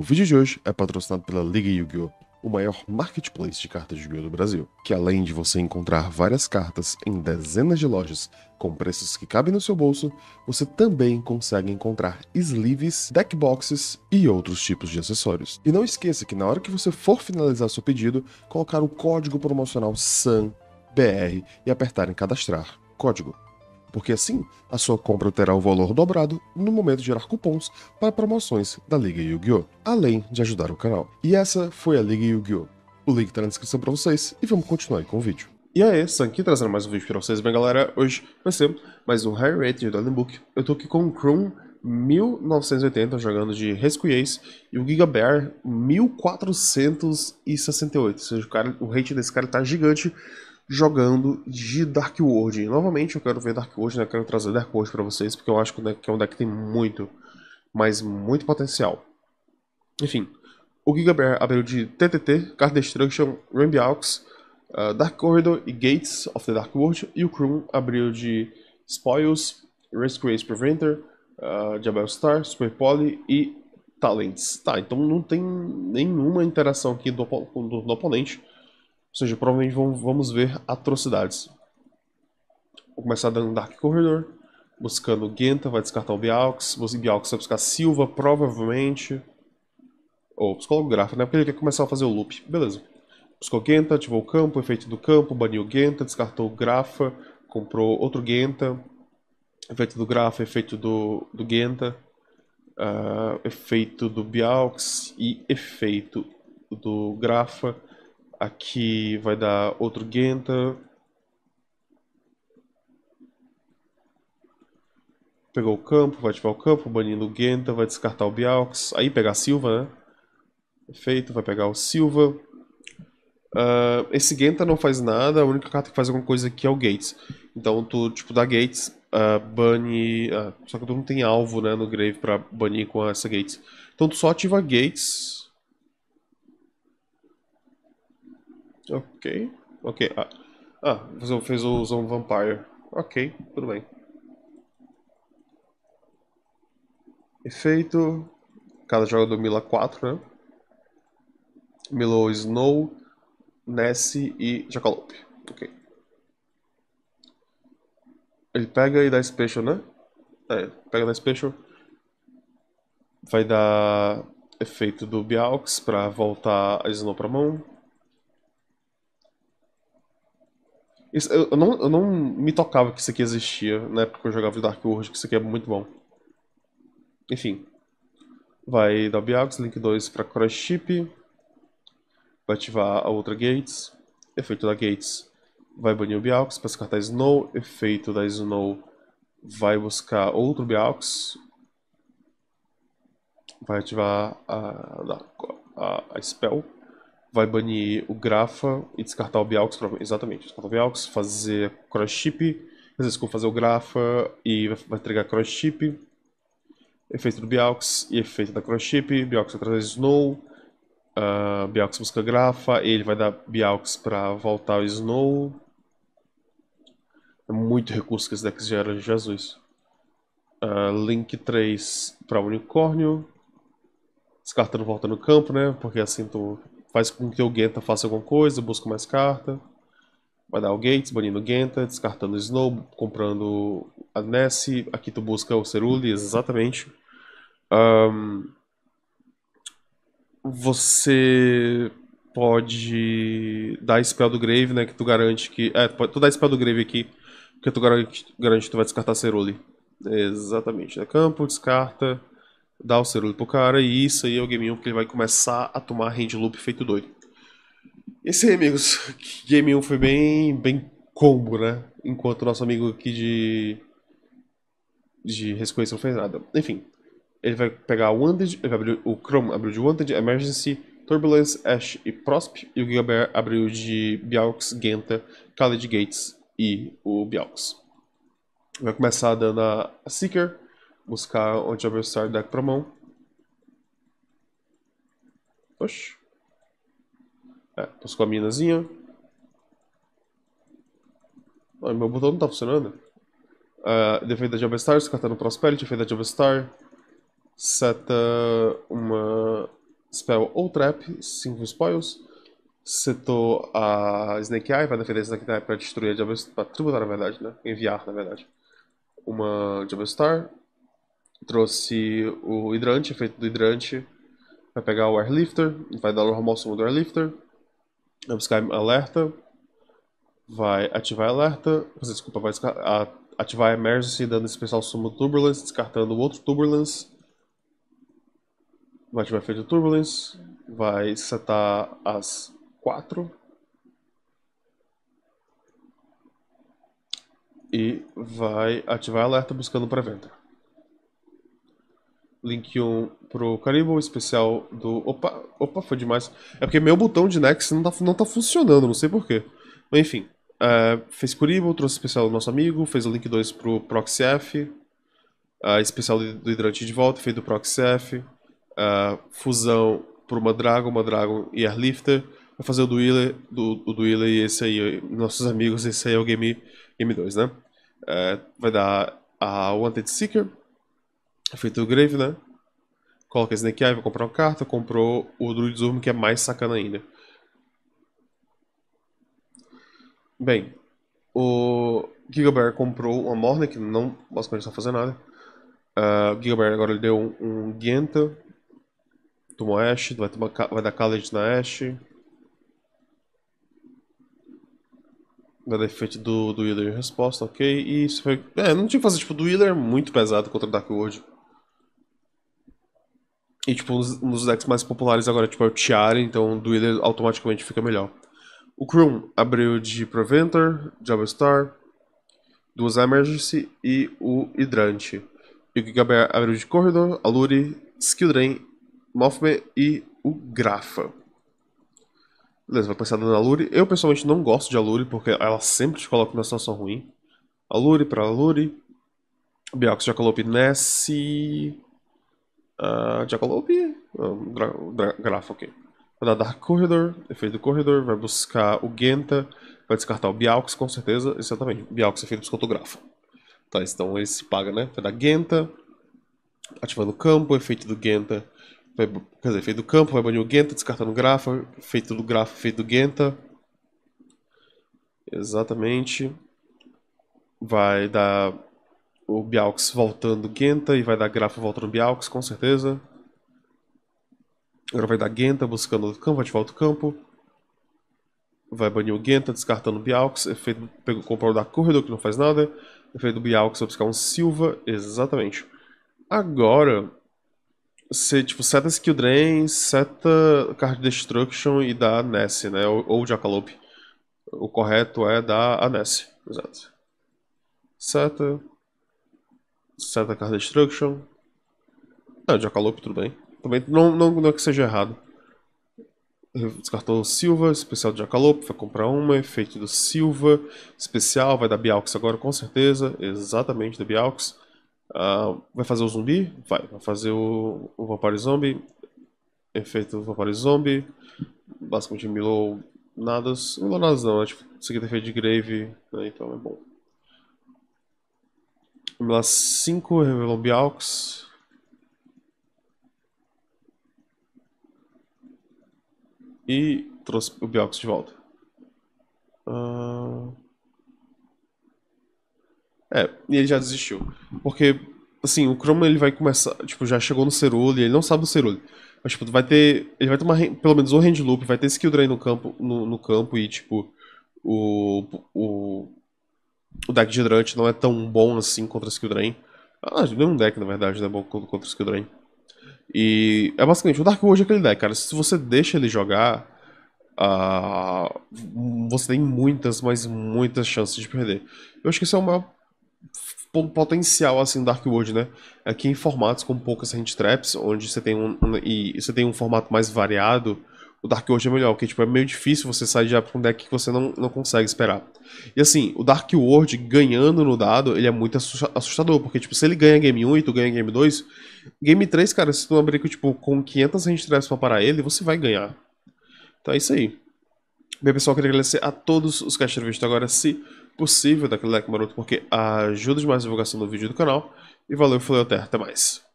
O vídeo de hoje é patrocinado pela Liga Yu-Gi-Oh! o maior marketplace de cartas de yu do Brasil, que além de você encontrar várias cartas em dezenas de lojas com preços que cabem no seu bolso, você também consegue encontrar sleeves, deck boxes e outros tipos de acessórios. E não esqueça que na hora que você for finalizar seu pedido, colocar o código promocional SANBR e apertar em cadastrar. Código porque assim a sua compra terá o valor dobrado no momento de gerar cupons para promoções da Liga Yu-Gi-Oh!, além de ajudar o canal. E essa foi a Liga Yu-Gi-Oh! O link está na descrição para vocês e vamos continuar com o vídeo. E aí, Sanky trazendo mais um vídeo para vocês. Bem, galera, hoje vai ser mais um High Rate de Golden Book. Eu tô aqui com o Chrome 1980 jogando de Rescue Ace e o Giga Bear 1468. Ou seja, o, cara, o rate desse cara tá gigante jogando de Dark World. Novamente eu quero ver Dark World, né? Eu quero trazer Dark World para vocês, porque eu acho que é um deck que tem muito, mas muito potencial. Enfim, o Giga Bear abriu de TTT, Card Destruction, Rambiaux, uh, ah, Dark Corridor e Gates of the Dark World, e o Kroon abriu de Spoils, Rescue Preventer, uh, ah, Jabal Star, Super Poly e Talents. Tá, então não tem nenhuma interação aqui do, do, do oponente. Ou seja, provavelmente vamos ver atrocidades. Vou começar dando Dark Corridor, buscando Genta, vai descartar o Bialx, Bialx vai buscar Silva, provavelmente. Ou oh, psicólogo gráfico, né? Porque ele quer começar a fazer o loop. Beleza. Buscou Genta, ativou o campo, efeito do campo, baniu Genta, descartou o Grafa, comprou outro Genta, efeito do Grafa, efeito do, do Genta, uh, efeito do Bialx e efeito do Grafa Aqui vai dar outro Genta. Pegou o campo, vai ativar o campo, banindo o Genta, vai descartar o Bialx. Aí pegar a Silva, né? Perfeito, vai pegar o Silva. Uh, esse Genta não faz nada, a única carta que faz alguma coisa aqui é o Gates. Então tu, tipo, dá Gates, uh, bane... Ah, só que tu não tem alvo, né, no Grave pra banir com essa Gates. Então tu só ativa Gates, Ok, ok. Ah, ah fez, o Zone Vampire. Ok, tudo bem. Efeito. Cada jogador Mila 4, né? Milo Snow, Nessie e Jackalope. Ok. Ele pega e dá special, né? É, pega e dá special. Vai dar efeito do Biaux pra voltar a Snow pra mão. Isso, eu, eu, não, eu não me tocava que isso aqui existia na época que eu jogava Dark World, que isso aqui é muito bom. Enfim. Vai dar Biagos, link 2 para Cross Chip. Vai ativar a outra Gates. Efeito da Gates vai banir o Bialx para descartar Snow. Efeito da Snow vai buscar outro Bialx. Vai ativar a, a, a Spell vai banir o Grafa e descartar o Bialx. Exatamente, descartar o Bialx, fazer cross chip. Às vezes, fazer o Grafa e vai entregar cross chip. Efeito do Bialx e efeito da cross chip. Bialx vai trazer Snow. Uh, ah, Bialx busca Grafa. Ele vai dar Bialx para voltar o Snow. É muito recurso que esse deck gera de Jesus. Uh, Link 3 para Unicórnio. Descartando volta no campo, né? Porque assim tu faz com que o Genta faça alguma coisa, busca mais carta. Vai dar o Gates, banindo o Genta, descartando o Snow, comprando a Nessie. Aqui tu busca o Cerule, exatamente. Um, você pode dar spell do Grave, né? Que tu garante que. É, tu, dá spell do Grave aqui, porque tu garante, garante que tu vai descartar Cerule. Exatamente. Né? Campo, descarta dá o cerulho pro cara e isso aí é o Game 1 que ele vai começar a tomar hand loop feito doido. Esse aí, amigos, Game 1 foi bem, bem combo, né? Enquanto o nosso amigo aqui de. de Resquência não fez nada. Enfim, ele vai pegar o Wanted, ele vai abrir o Chrome, abriu de Wanted, Emergency, Turbulence, Ash e Prosp, e o Gigabear abriu de Bialx, Genta, Khaled Gates e o Bialx. Vai começar dando a Seeker, buscar onde o adversário dá pra mão. Oxi. É, buscou a minazinha. Ah, meu botão não tá funcionando. Uh, é, defeito da Javastar, escatando Prosperity, defenda de Javastar. Seta uma spell ou trap, 5 spoils. Setou a Snake Eye, vai defender a Snake Eye pra destruir a Javastar, pra tributar na verdade, né? Enviar na verdade. Uma Javastar, Trouxe o hidrante, efeito é do hidrante. Vai pegar o airlifter, vai dar normal sumo do airlifter. Vai buscar alerta. Vai ativar alerta. Desculpa, vai ativar emergency, dando especial sumo turbulence, descartando o outro turbulence. Vai ativar efeito turbulence. Vai setar as 4. E vai ativar alerta buscando preventer. Link 1 pro Caribou, especial do. Opa, opa, foi demais. É porque meu botão de next não tá, não tá funcionando, não sei porquê. Mas enfim. Uh, fez Curibal, trouxe especial do nosso amigo, fez o Link 2 pro ProxF, uh, é, especial do, do Hidrante de volta, fez do ProxF, uh, é, fusão pro Mandragon, Mandragon e Airlifter, vai fazer o Dueler, do, o Dueler e esse aí, nossos amigos, esse aí é o Game, Game 2, né? Uh, vai dar a Wanted Seeker, é feito o Grave, né? Coloca Snake Eye, vai comprar uma carta, comprou o Druid Urm, que é mais sacana ainda. Bem, o Gigabear comprou uma morn que não, basicamente está fazendo nada. Uh, o Gigabear agora ele deu um, um Gienta, tomou Ash, vai, tomar, vai dar Kaled na Ash. da defeat do, do Healer em resposta, ok? E isso foi. É, não tinha que fazer tipo do Wheeler é muito pesado contra o Dark World. E, tipo, nos, nos decks mais populares agora, tipo, é o Tiara, então o Dueler automaticamente fica melhor. O Kroon abriu de Preventer, Jabastar, duas Emergency e o Hidrante. E o Gabriel abriu de Corridor, Aluri, Skill Drain, Mothman e o Grafa. Beleza, vai começar dando Aluri. Eu pessoalmente não gosto de Aluri, porque ela sempre te coloca numa situação ruim. Aluri para Aluri. Biox já colocou Nessie. Jackalope, Grafo aqui. Vai dar Dark Corridor, efeito do corredor, vai buscar o Genta, vai descartar o Bialx, com certeza, exatamente, Bialx efeito é psicotografo. Tá, então esse se paga, né? Vai dar Genta, ativando o campo, efeito do Genta, vai, quer dizer, efeito do campo, vai banir o Genta, descartando o Grafo, efeito do Grafo, efeito do Genta. Exatamente. Vai dar o Bialx voltando Genta e vai dar Grafa voltando Bialx, com certeza. Agora vai dar Genta buscando outro campo, vai de volta o campo. Vai banir o Genta, descartando o Bialx. Efeito pegou, comprou o da Corredor, que não faz nada. Efeito do Bialx, vai buscar um Silva, exatamente. Agora, você tipo, seta Skill Drain, seta Card Destruction e dá Ness, né? Ou, ou Jackalope. O correto é dar a Ness, exato. Seta, certa card Destruction. Ah, Jackalope, tudo bem. Também não, não, não é que seja errado. Descartou Silva, especial de Jackalope, vai comprar uma. Efeito do Silva, especial, vai dar Bialx agora com certeza. Exatamente, da Bialx. Ah, vai fazer o zumbi? Vai. Vai fazer o, o Vampire Zombie. Efeito Vampire Zombie. Basicamente, Milou nada. Milou nada não, né? Tipo, isso aqui tem efeito de Grave, né? Então é bom. 5,5 revelou Bialx. E trouxe o Bialx de volta. Uh... É, e ele já desistiu. Porque, assim, o Chroma ele vai começar. Tipo, já chegou no Cerule, ele não sabe do Cerule. Mas, tipo, vai ter. Ele vai tomar pelo menos um hand loop, vai ter skill drain no campo, no, no campo e, tipo, o, o o deck de Hidrante não é tão bom assim contra Skill Drain. Ah, nenhum deck, na verdade, não é bom contra Skill Drain. E é basicamente, o Dark World é aquele deck, cara. Se você deixa ele jogar, uh, você tem muitas, mas muitas chances de perder. Eu acho que esse é o maior potencial assim do Dark World, né? Aqui é em formatos com poucas hand traps, onde você tem um e você tem um formato mais variado o Dark World é melhor, porque tipo, é meio difícil você sair já com um deck que você não, não consegue esperar. E assim, o Dark World ganhando no dado, ele é muito assustador, porque tipo, se ele ganha game 1 e tu ganha game 2, game 3, cara, se tu abrir tipo, com 500 ranged pra parar ele, você vai ganhar. Então é isso aí. Bem, pessoal, queria agradecer a todos os que acharam visto agora, se possível, daquele like maroto, porque ajuda demais a divulgação do vídeo do canal. E valeu, falei até, até mais.